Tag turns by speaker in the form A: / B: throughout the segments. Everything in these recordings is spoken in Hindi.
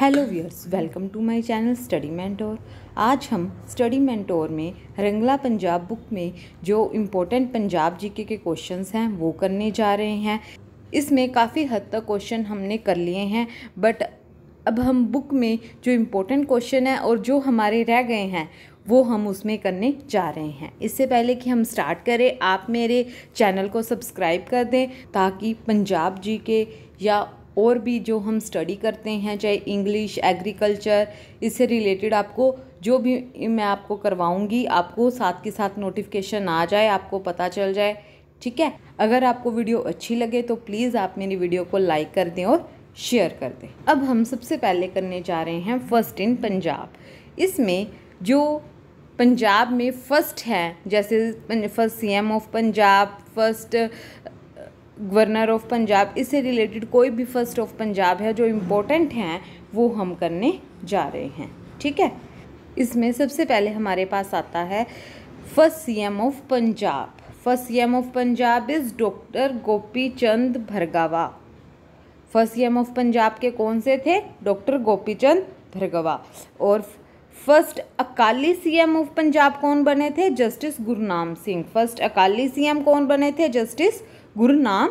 A: hello viewers welcome to my channel study mentor आज हम स्टडी मेंटोर में रंगला पंजाब बुक में जो इम्पोर्टेंट पंजाब जीके के क्वेश्चंस हैं वो करने जा रहे हैं इसमें काफ़ी हद तक क्वेश्चन हमने कर लिए हैं बट अब हम बुक में जो इम्पोर्टेंट क्वेश्चन है और जो हमारे रह गए हैं वो हम उसमें करने जा रहे हैं इससे पहले कि हम स्टार्ट करें आप मेरे चैनल को सब्सक्राइब कर दें ताकि पंजाब जी के या और भी जो हम स्टडी करते हैं चाहे इंग्लिश एग्रीकल्चर इससे रिलेटेड आपको जो भी मैं आपको करवाऊँगी आपको साथ के साथ नोटिफिकेशन आ जाए आपको पता चल जाए ठीक है अगर आपको वीडियो अच्छी लगे तो प्लीज़ आप मेरी वीडियो को लाइक कर दें और शेयर कर दें अब हम सबसे पहले करने जा रहे हैं फर्स्ट इन पंजाब इसमें जो पंजाब में फर्स्ट है जैसे first CM of Punjab first governor of Punjab इससे रिलेटेड कोई भी फर्स्ट ऑफ पंजाब है जो इम्पोर्टेंट हैं वो हम करने जा रहे हैं ठीक है इसमें सबसे पहले हमारे पास आता है first M of Punjab first M of Punjab is doctor Gopi Chand Bhargava first M of Punjab के कौन से थे डॉक्टर गोपी चंद भरगवा और first Akali CM of Punjab कौन बने थे justice Gurnam Singh first Akali CM कौन बने थे जस्टिस नाम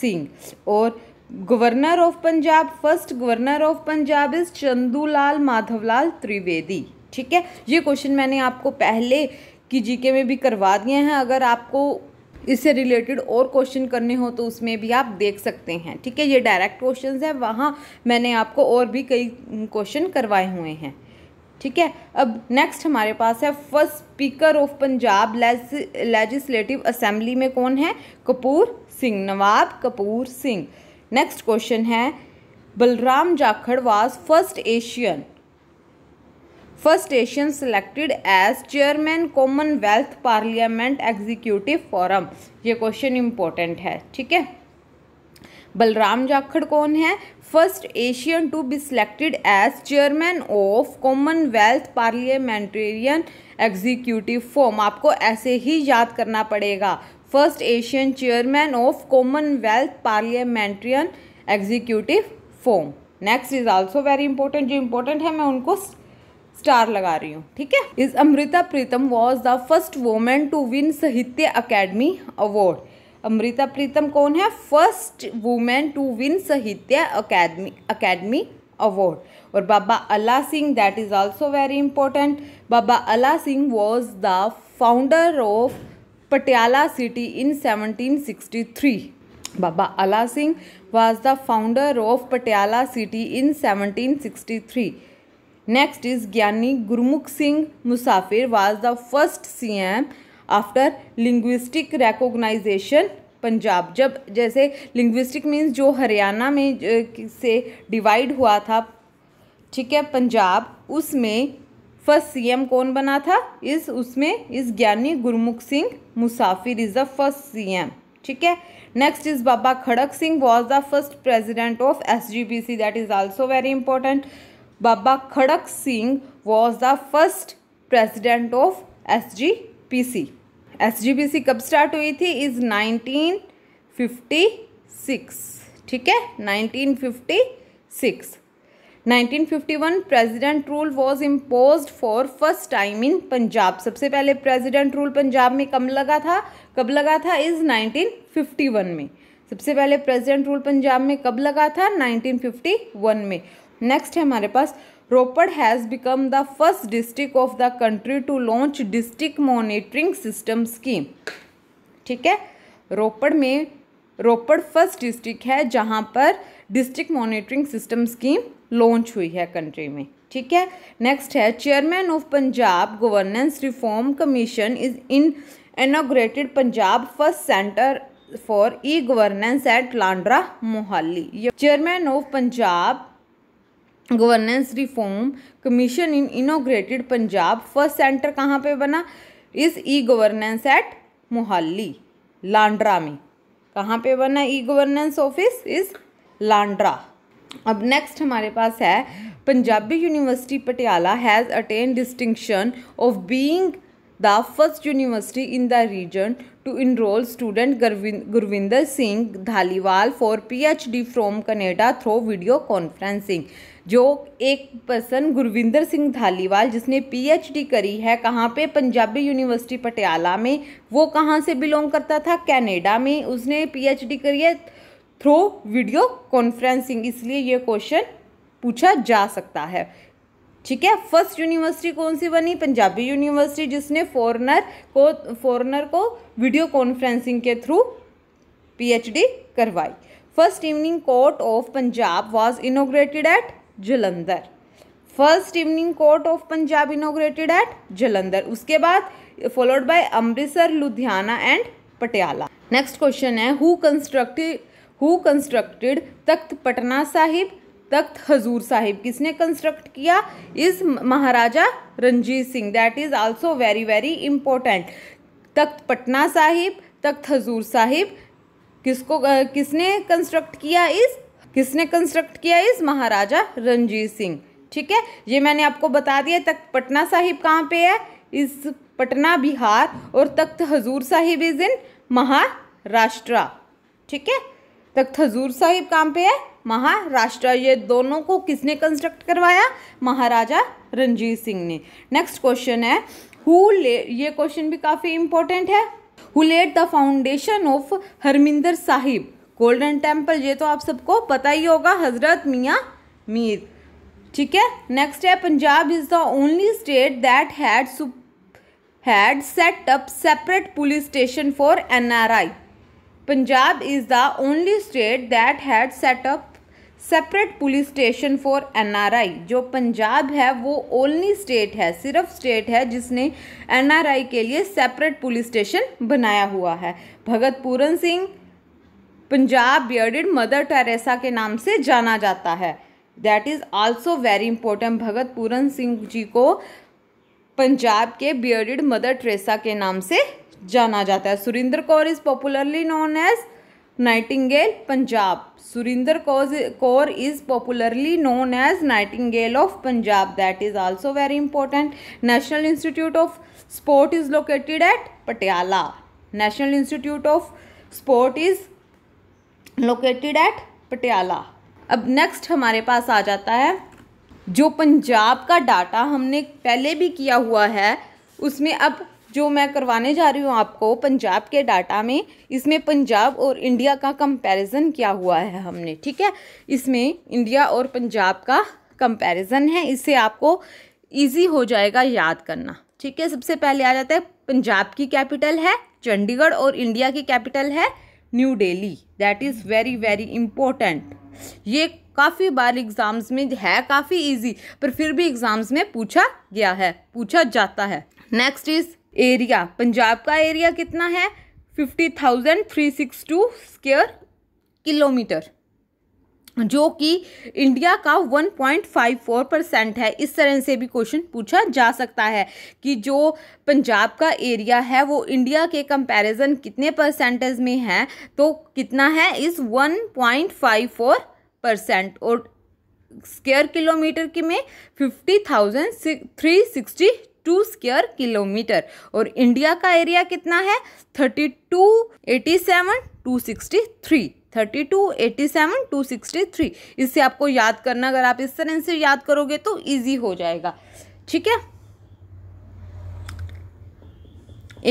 A: सिंह और governor of Punjab first governor of Punjab is Chandulal Madhavlal Trivedi ठीक है ये क्वेश्चन मैंने आपको पहले की जीके में भी करवा दिए हैं अगर आपको इससे रिलेटेड और क्वेश्चन करने हो तो उसमें भी आप देख सकते हैं ठीक है ये डायरेक्ट क्वेश्चन हैं वहाँ मैंने आपको और भी कई क्वेश्चन करवाए हुए हैं ठीक है अब नेक्स्ट हमारे पास है first speaker of Punjab legislative assembly में कौन है कपूर सिंह नवाब कपूर सिंह नेक्स्ट क्वेश्चन है Balram Jakhar was first Asian first Asian selected as chairman Commonwealth parliament executive forum ये क्वेश्चन इंपॉर्टेंट है ठीक है बलराम जाखड़ कौन है first Asian to be selected as chairman of Commonwealth parliamentarian executive forum आपको ऐसे ही याद करना पड़ेगा first Asian chairman of Commonwealth parliamentarian executive form next is also very important जो इंपॉर्टेंट है मैं उनको स्टार लगा रही हूँ ठीक है is Amrita Pritam was the first women to win Sahitya Akademi award Amrita Pritam कौन है first women to win Sahitya Akademi Akademi award और Baba Ala Singh that is also very important Baba Ala Singh was the founder of Patiala city in 1763 Baba Ala Singh was the founder of Patiala city in 1763 next is Giani Gurmukh Singh Musafir was the first CM after linguistic reorganisation Punjab जब जैसे लिंग्विस्टिक मीन्स जो हरियाणा में से डिवाइड हुआ था ठीक है पंजाब उसमें फर्स्ट सीएम कौन बना था इस उसमें इस ज्ञानी गुरमुख सिंह मुसाफिर इज़ द फर्स्ट सीएम ठीक है next is Baba Khadak Singh was the first president of S G B C that is also very important Baba Khadak Singh was the first president of S G P C SGBC कब स्टार्ट हुई थी इज़ 1956 ठीक है 1956 1951 president rule was imposed for first time in Punjab सबसे पहले प्रेसिडेंट रूल पंजाब में कब लगा था कब लगा था इज़ 1951 में सबसे पहले प्रेसिडेंट रूल पंजाब में कब लगा था 1951 में नेक्स्ट है हमारे पास Ropar has become the first district of the country to launch district monitoring system scheme ठीक है रोपड़ में रोपड़ फर्स्ट डिस्ट्रिक्ट है जहाँ पर district monitoring system scheme launch हुई है कंट्री में ठीक है नेक्स्ट है chairman of Punjab governance reform commission is in inaugurated Punjab first centre for e governance at Landran Mohali chairman of Punjab governance reform commission in inaugurated Punjab first centre कहाँ पे बना इस e governance at Mohali Landran में कहाँ पे बना ई गवर्नेंस ऑफिस इस लांड्रा अब नेक्स्ट हमारे पास है Punjabi university Patiala has attain distinction of being the first university in the region to enrol student Gurvinder Singh Dhaliwal for P H D from Canada through video conferencing जो एक पर्सन गुरविंदर सिंह धालीवाल जिसने पी एच डी करी है कहाँ पर पंजाबी यूनिवर्सिटी पटियाला में वो कहाँ से बिलोंग करता था कैनेडा में उसने पी एच डी करी है थ्रो वीडियो कॉन्फ्रेंसिंग इसलिए ये क्वेश्चन पूछा जा सकता है ठीक है फर्स्ट यूनिवर्सिटी कौन सी बनी पंजाबी यूनिवर्सिटी जिसने फॉरनर को फॉरनर को वीडियो कॉन्फ्रेंसिंग के थ्रू पीएचडी करवाई first evening court of Punjab was inaugurated at Jalandhar first evening court of Punjab inaugurated at Jalandhar उसके बाद followed by Amritsar Ludhiana and Patiala next question है who constructed who constructed Takht Patna Sahib Takht Hazur Sahib किसने कंस्ट्रक्ट किया इस Maharaja Ranjit Singh that is also very very important Takht Patna Sahib Takht Hazur Sahib किसको किसने कंस्ट्रक्ट किया इस किसने कंस्ट्रक्ट किया इस महाराजा रंजीत सिंह ठीक है ये मैंने आपको बता दिया तख्त पटना साहिब कहाँ पे है इस पटना बिहार और तख्त हजूर साहिब इज़ इन महाराष्ट्र ठीक है तख्त हजूर साहिब काम पे है महाराष्ट्र ये दोनों को किसने कंस्ट्रक्ट करवाया महाराजा रंजीत सिंह ने नेक्स्ट क्वेश्चन है हु ये क्वेश्चन भी काफ़ी इंपॉर्टेंट है who laid the foundation of Harmandir Sahib golden temple ये तो आप सबको पता ही होगा हजरत मियाँ मीर ठीक है नेक्स्ट है Punjab is the only state that had had set up separate police station for NRI Punjab is the only state that had set up separate police station for N R I जो पंजाब है वो ओनली स्टेट है सिर्फ स्टेट है जिसने एन आर आई के लिए सेपरेट पुलिस स्टेशन बनाया हुआ है Bhagat Puran Singh Punjab bearded Mother Teresa के नाम से जाना जाता है that is also very important Bhagat Puran Singh ji को पंजाब के बियर्डेड मदर टेरेसा के नाम से जाना जाता है Surinder Kaur is popularly known as nightingale Punjab Surinder Kaur is popularly known as nightingale of Punjab that is also very important National Institute of Sport is located at Patiala National Institute of Sport is located at Patiala अब नेक्स्ट हमारे पास आ जाता है जो पंजाब का डाटा हमने पहले भी किया हुआ है उसमें अब जो मैं करवाने जा रही हूँ आपको पंजाब के डाटा में इसमें पंजाब और इंडिया का कंपैरिजन किया हुआ है हमने ठीक है इसमें इंडिया और पंजाब का कंपैरिजन है इससे आपको इजी हो जाएगा याद करना ठीक है सबसे पहले आ जाता है पंजाब की कैपिटल है चंडीगढ़ और इंडिया की कैपिटल है New Delhi that is very very important ये काफ़ी बार एग्ज़ाम्स में है काफ़ी इजी पर फिर भी एग्ज़ाम्स में पूछा गया है पूछा जाता है नेक्स्ट इज़ एरिया पंजाब का एरिया कितना है fifty thousand three six two square kilometre जो कि इंडिया का 1.54 परसेंट है इस तरह से भी क्वेश्चन पूछा जा सकता है कि जो पंजाब का एरिया है वो इंडिया के कंपैरिजन कितने परसेंटेज में है तो कितना है इस 1.54 परसेंट और स्क्वेयर किलोमीटर के में fifty thousand three sixty two square kilometre और इंडिया का एरिया कितना है thirty two eighty seven two sixty three thirty two eighty seven two sixty three इससे आपको याद करना अगर आप इस तरह से याद करोगे तो ईजी हो जाएगा ठीक है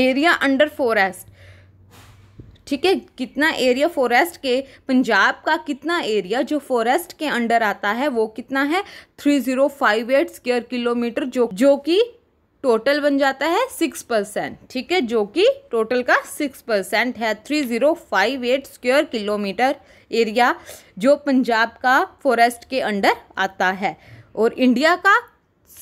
A: एरिया अंडर फॉरेस्ट ठीक है कितना एरिया फॉरेस्ट के पंजाब का कितना एरिया जो फॉरेस्ट के अंडर आता है वो कितना है three zero five eight square kilometre जो जो कि टोटल बन जाता है सिक्स परसेंट ठीक है जो कि टोटल का सिक्स परसेंट है three zero five eight square kilometre area जो पंजाब का फॉरेस्ट के अंडर आता है और इंडिया का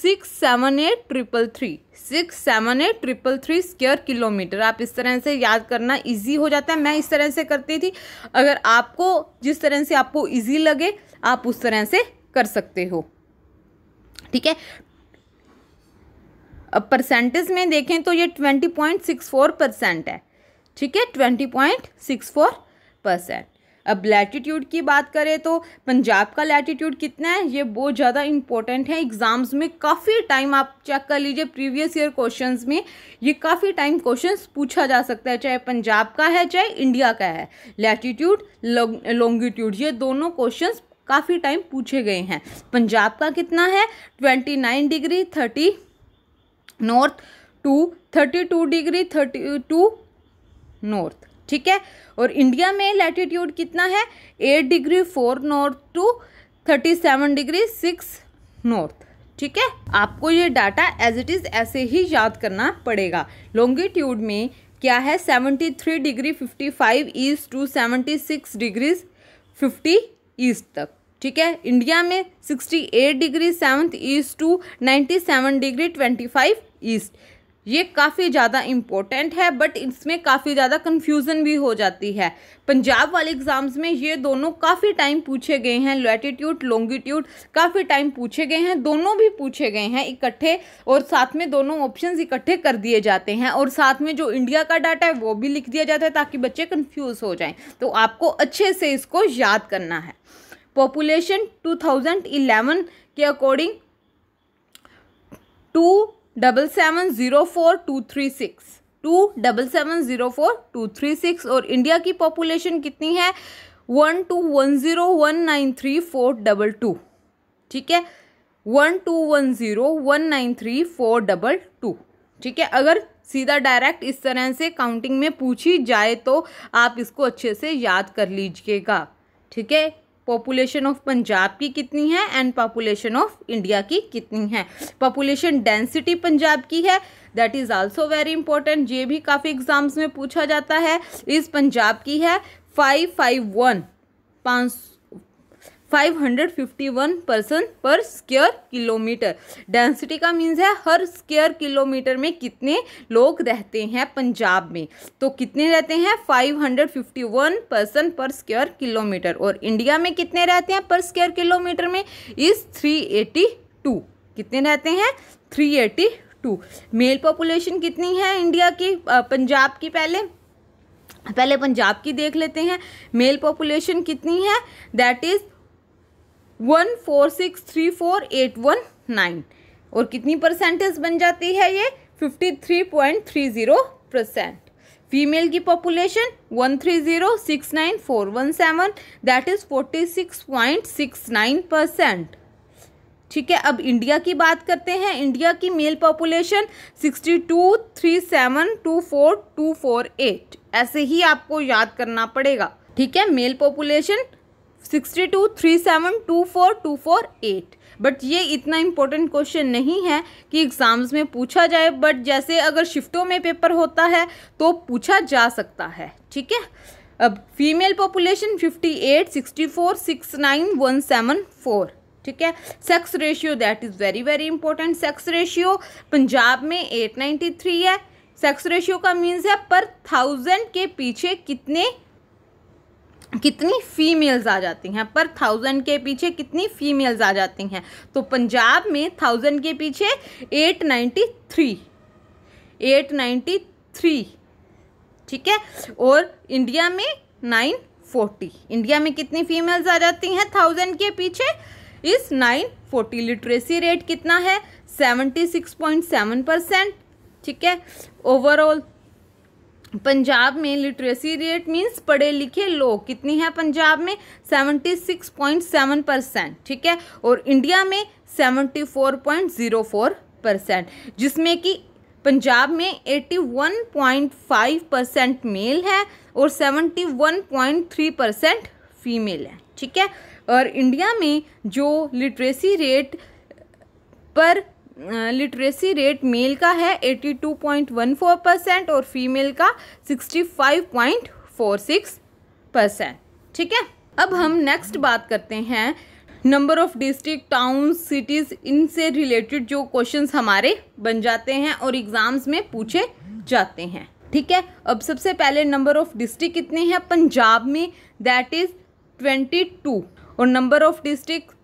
A: six seven eight triple three six seven eight triple three square kilometre आप इस तरह से याद करना इजी हो जाता है मैं इस तरह से करती थी अगर आपको जिस तरह से आपको इजी लगे आप उस तरह से कर सकते हो ठीक है अब परसेंटेज में देखें तो ये twenty point six four percent है ठीक है twenty point six four percent अब लैटीट्यूड की बात करें तो पंजाब का लैटीट्यूड कितना है ये बहुत ज़्यादा इंपॉर्टेंट है एग्ज़ाम्स में काफ़ी टाइम आप चेक कर लीजिए प्रीवियस ईयर क्वेश्चंस में ये काफ़ी टाइम क्वेश्चंस पूछा जा सकता है चाहे पंजाब का है चाहे इंडिया का है लैटीट्यूड लॉन्गिट्यूड ये दोनों क्वेश्चन काफ़ी टाइम पूछे गए हैं पंजाब का कितना है twenty nine degree thirty north to thirty two degree thirty two north ठीक है और इंडिया में लैटिट्यूड कितना है eight degree four north to thirty seven degree six north ठीक है आपको ये डाटा एज इट इज़ ऐसे ही याद करना पड़ेगा लॉन्गिट्यूड में क्या है seventy three degree fifty five east to seventy six degrees fifty east तक ठीक है इंडिया में sixty eight degree seventh east to ninety seven degree twenty five east ये काफ़ी ज़्यादा इम्पोर्टेंट है बट इसमें काफ़ी ज़्यादा कन्फ्यूज़न भी हो जाती है पंजाब वाले एग्ज़ाम्स में ये दोनों काफ़ी टाइम पूछे गए हैं लैटिट्यूड लॉन्गिट्यूड काफ़ी टाइम पूछे गए हैं दोनों भी पूछे गए हैं इकट्ठे और साथ में दोनों ऑप्शन इकट्ठे कर दिए जाते हैं और साथ में जो इंडिया का डाटा है वो भी लिख दिया जाता है ताकि बच्चे कन्फ्यूज़ हो जाएँ तो आपको अच्छे से इसको याद करना है पॉपुलेशन टू के according to double seven zero four two three six two double seven zero four two three six और इंडिया की पॉपुलेशन कितनी है one two one zero one nine three four double two ठीक है one two one zero one nine three four double two ठीक है अगर सीधा डायरेक्ट इस तरह से काउंटिंग में पूछी जाए तो आप इसको अच्छे से याद कर लीजिएगा ठीक है पॉपुलेशन ऑफ पंजाब की कितनी है एंड पॉपुलेशन ऑफ इंडिया की कितनी है पॉपुलेशन डेंसिटी पंजाब की है that is also very important ये भी काफ़ी एग्जाम्स में पूछा जाता है इस पंजाब की है फाइव फाइव वन पाँच 551 person per square kilometre density का मीन्स है हर स्क्वायर किलोमीटर में कितने लोग रहते हैं पंजाब में तो कितने रहते हैं 551 पर्सन पर स्क्वायर किलोमीटर और इंडिया में कितने रहते हैं पर स्क्वायर किलोमीटर में इस 382 कितने रहते हैं 382 मेल पॉपुलेशन कितनी है इंडिया की पंजाब की पहले पहले पंजाब की देख लेते हैं मेल पॉपुलेशन कितनी है that is one four six three four eight one nine और कितनी परसेंटेज बन जाती है ये fifty three point three zero percent female की population one three zero six nine four one seven that is forty six point six nine percent ठीक है अब इंडिया की बात करते हैं इंडिया की male population sixty two three seven two four two four eight ऐसे ही आपको याद करना पड़ेगा ठीक है male population sixty two three seven two four two four eight but ये इतना इम्पोर्टेंट क्वेश्चन नहीं है कि एग्ज़ाम्स में पूछा जाए बट जैसे अगर शिफ्टों में पेपर होता है तो पूछा जा सकता है ठीक है अब female population fifty eight sixty four six nine one seven four ठीक है sex ratio that is very very important sex ratio Punjab में एट नाइन्टी थ्री है सेक्स रेशियो का मीन्स है पर थाउजेंड के पीछे कितने कितनी फीमेल्स आ जाती हैं पर थाउजेंड के पीछे कितनी फीमेल्स आ जाती हैं तो पंजाब में थाउजेंड के पीछे eight ninety three eight ninety three ठीक है और इंडिया में नाइन फोर्टी इंडिया में कितनी फीमेल्स आ जाती हैं थाउजेंड के पीछे इस नाइन फोर्टी लिटरेसी रेट कितना है seventy six point seven percent ठीक है ओवरऑल पंजाब में लिटरेसी रेट मीन्स पढ़े लिखे लोग कितनी है पंजाब में 76.7 परसेंट ठीक है और इंडिया में 74.04 परसेंट जिसमें कि पंजाब में 81.5 परसेंट मेल है और 71.3 परसेंट फीमेल है ठीक है और इंडिया में जो लिटरेसी रेट पर लिटरेसी रेट मेल का है 82.14 परसेंट और फीमेल का 65.46 परसेंट ठीक है अब हम नेक्स्ट बात करते हैं number of district town cities इनसे रिलेटेड जो क्वेश्चंस हमारे बन जाते हैं और एग्ज़ाम्स में पूछे जाते हैं ठीक है अब सबसे पहले नंबर ऑफ़ डिस्ट्रिक्ट कितने हैं पंजाब में दैट इज़ ट्वेंटी टू और नंबर ऑफ़ डिस्ट्रिक्ट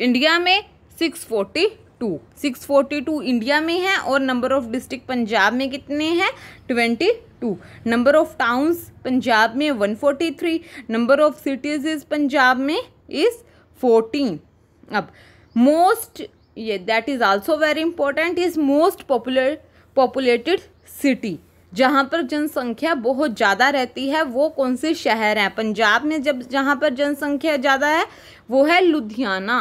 A: इंडिया में six forty two six forty two India में है और नंबर ऑफ डिस्ट्रिक्ट पंजाब में कितने हैं twenty two number of towns Punjab में one forty three number of cities is Punjab में इज़ फोर्टीन अब मोस्ट ये that is also very important is most popular populated city जहाँ पर जनसंख्या बहुत ज़्यादा रहती है वो कौन से शहर हैं पंजाब में जब जहाँ पर जनसंख्या ज़्यादा है वो है लुधियाना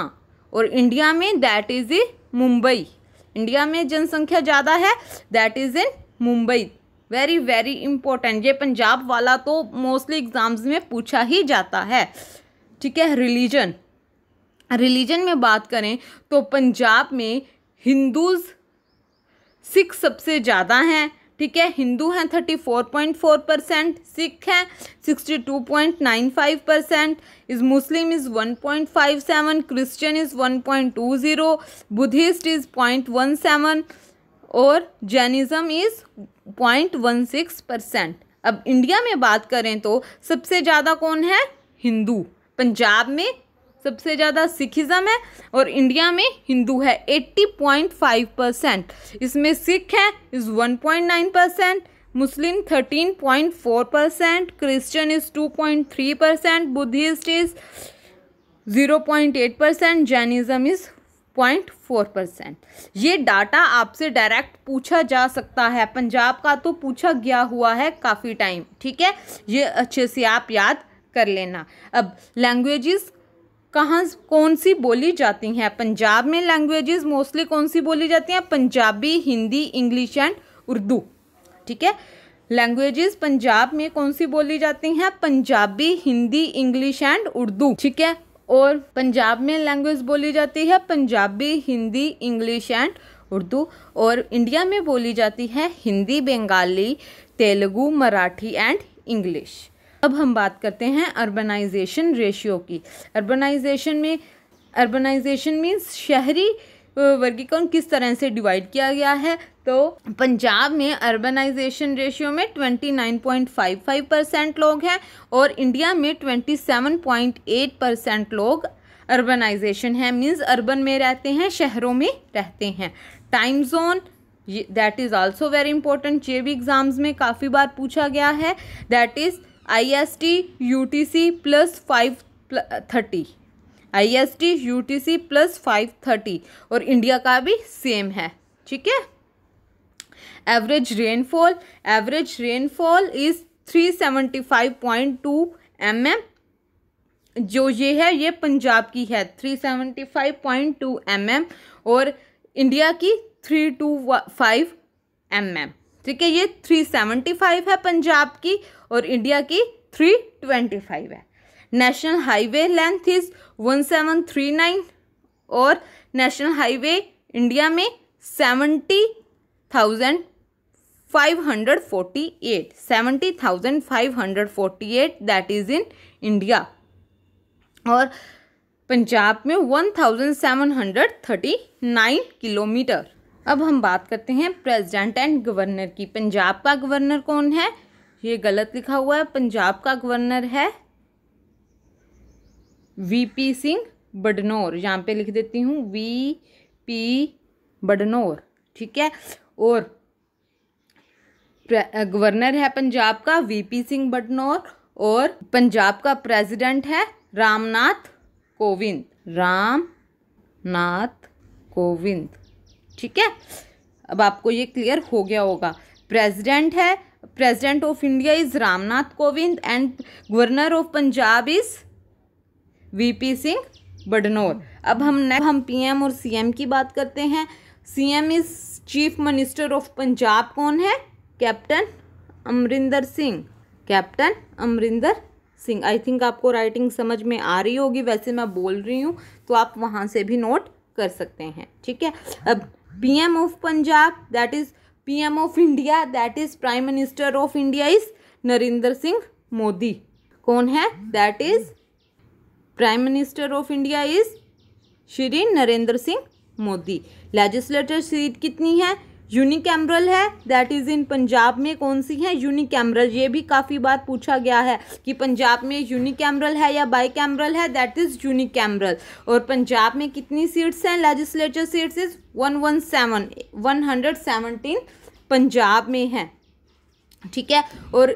A: और इंडिया में that is a Mumbai India में जनसंख्या ज़्यादा है that is in Mumbai very very important ये पंजाब वाला तो मोस्टली एग्ज़ाम्स में पूछा ही जाता है ठीक है रिलीजन रिलीजन में बात करें तो पंजाब में हिंदूज़ सिख सबसे ज़्यादा हैं ठीक है हिंदू हैं thirty four point four percent Sikh हैं sixty two point nine five percent is Muslim is one point five seven Christian is one point two zero Buddhist is point one seven और Jainism is point one six percent अब इंडिया में बात करें तो सबसे ज़्यादा कौन है हिंदू पंजाब में सबसे ज़्यादा सिखिज़म है और इंडिया में हिंदू है 80.5 परसेंट इसमें सिख है is 1.9 percent Muslim 13.4 percent Christian is 2.3 percent Buddhist is 0.8 percent Jainism is point four percent ये डाटा आपसे डायरेक्ट पूछा जा सकता है पंजाब का तो पूछा गया हुआ है काफ़ी टाइम ठीक है ये अच्छे से आप याद कर लेना अब लैंग्वेजेस कहाँ कौन सी बोली जाती हैं पंजाब में लैंग्वेजेस मोस्टली कौन सी बोली जाती हैं पंजाबी हिंदी इंग्लिश एंड उर्दू ठीक है लैंग्वेजेस पंजाब में कौन सी बोली जाती हैं पंजाबी हिंदी इंग्लिश एंड उर्दू ठीक है और पंजाब में लैंग्वेज बोली जाती है पंजाबी हिंदी इंग्लिश एंड उर्दू और इंडिया में बोली जाती है हिंदी बंगाली तेलुगु मराठी एंड इंग्लिश अब हम बात करते हैं अर्बनाइजेशन रेशियो की अर्बनाइजेशन में अर्बनाइजेशन मीन्स शहरी वर्गीकरण किस तरह से डिवाइड किया गया है तो पंजाब में अर्बनाइजेशन रेशियो में 29.55 परसेंट लोग हैं और इंडिया में 27.8 परसेंट लोग अर्बनाइजेशन है मीन्स अर्बन में रहते हैं शहरों में रहते हैं time zone that is also very important ये भी एग्ज़ाम्स में काफ़ी बार पूछा गया है that is I S T U T C plus five thirty I S T U T C plus five thirty और इंडिया का भी सेम है ठीक है average rainfall average rainfall is three seventy five point two M M जो ये है ये पंजाब की है three seventy five point two M M और इंडिया की three two five M M ठीक है ये थ्री सेवेंटी फाइव है पंजाब की और इंडिया की थ्री ट्वेंटी फाइव है national highway length is one seven three nine और नेशनल हाईवे इंडिया में seventy thousand five hundred forty eight seventy thousand five hundred forty eight that is in India और पंजाब में one thousand seven hundred thirty nine kilometre अब हम बात करते हैं प्रेसिडेंट एंड गवर्नर की पंजाब का गवर्नर कौन है ये गलत लिखा हुआ है पंजाब का गवर्नर है वीपी सिंह बडनौर यहाँ पे लिख देती हूँ वी पी बडनौर ठीक है और गवर्नर है पंजाब का वीपी सिंह बडनौर और पंजाब का प्रेसिडेंट है रामनाथ कोविंद राम नाथ कोविंद ठीक है अब आपको ये क्लियर हो गया होगा प्रेसिडेंट है president of India is Ramnath Kovind and governor of Punjab is V P Singh Badnore अब हम ने हम पीएम और एम की बात करते हैं C M is chief minister of Punjab कौन है captain Amarinder Singh captain Amarinder Singh I think आपको राइटिंग समझ में आ रही होगी वैसे मैं बोल रही हूँ तो आप वहाँ से भी नोट कर सकते हैं ठीक है अब P M of Punjab that is PM of India that is prime minister of India is Narendra Singh Modi कौन है that is prime minister of India is Shri Narendra Singh Modi legislator seat कितनी है यूनिकैमरल है दैट इज़ इन पंजाब में कौन सी है यूनिकैमरल ये भी काफ़ी बार पूछा गया है कि पंजाब में यूनिकैमरल है या बाई कैमरल है दैट इज़ यूनिकैमरल और पंजाब में कितनी सीट्स हैं legislator seats is one one seven one hundred seventeen Punjab में है ठीक है और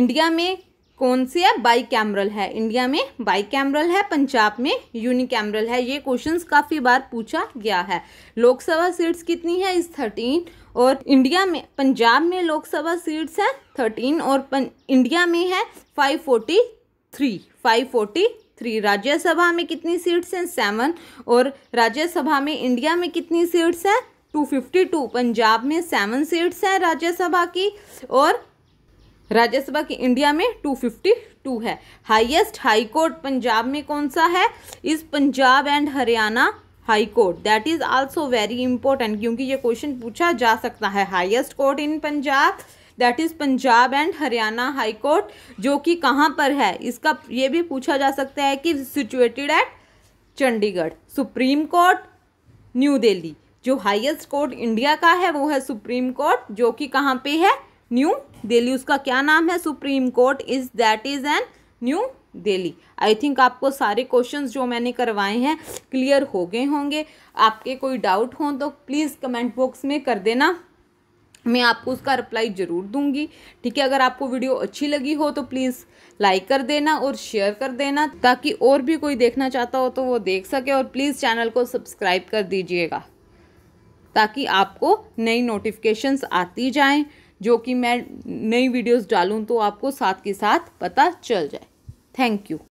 A: इंडिया में कौन सी है बाई कैमरल है इंडिया में बाई कैमरल है पंजाब में यूनी कैमरल है ये क्वेश्चंस काफ़ी बार पूछा गया है लोकसभा सीट्स कितनी है इस थर्टीन और इंडिया में पंजाब में लोकसभा सीट्स हैं थर्टीन और पन, इंडिया में है five forty three five forty three Rajya Sabha में कितनी सीट्स हैं सेवन और राज्यसभा में इंडिया में कितनी सीट्स हैं टू फिफ्टी टू पंजाब में सेवन सीट्स हैं राज्यसभा की और राज्यसभा की इंडिया में टू फिफ्टी टू है हाईएस्ट हाई कोर्ट पंजाब में कौन सा है इस Punjab and Haryana high court that is also very important क्योंकि ये क्वेश्चन पूछा जा सकता है highest court in Punjab that is Punjab and Haryana high court जो कि कहाँ पर है इसका ये भी पूछा जा सकता है कि situated at Chandigarh supreme court New Delhi जो हाईएस्ट कोर्ट इंडिया का है वो है सुप्रीम कोर्ट जो कि कहाँ पे है न्यू दिल्ली उसका क्या नाम है supreme court is that is an New Delhi I think आपको सारे क्वेश्चंस जो मैंने करवाए हैं क्लियर हो गए होंगे आपके कोई डाउट हों तो प्लीज़ कमेंट बॉक्स में कर देना मैं आपको उसका रिप्लाई ज़रूर दूंगी ठीक है अगर आपको वीडियो अच्छी लगी हो तो प्लीज़ लाइक कर देना और शेयर कर देना ताकि और भी कोई देखना चाहता हो तो वो देख सके और प्लीज़ चैनल को सब्सक्राइब कर दीजिएगा ताकि आपको नई नोटिफिकेशंस आती जाएं जो कि मैं नई वीडियोस डालूं तो आपको साथ के साथ पता चल जाए थैंक यू